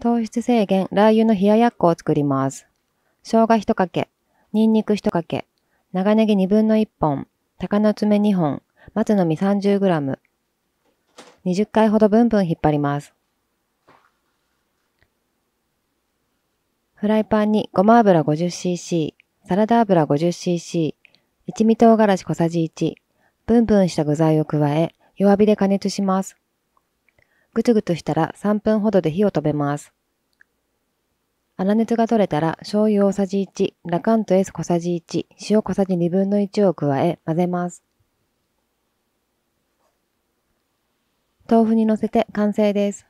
糖質制限、ラー油の冷ややっこを作ります。生姜1かけ、ニンニク1かけ、長ネギ1分の1本、鷹の爪2本、松の実 30g。20回ほどブンブン引っ張ります。フライパンにごま油 50cc、サラダ油 50cc、一味唐辛子小さじ1、ブンブンした具材を加え、弱火で加熱します。ぐつぐつしたら3分ほどで火を止めます。粗熱が取れたら醤油大さじ1、ラカント S 小さじ1、塩小さじ1分の1を加え混ぜます。豆腐にのせて完成です。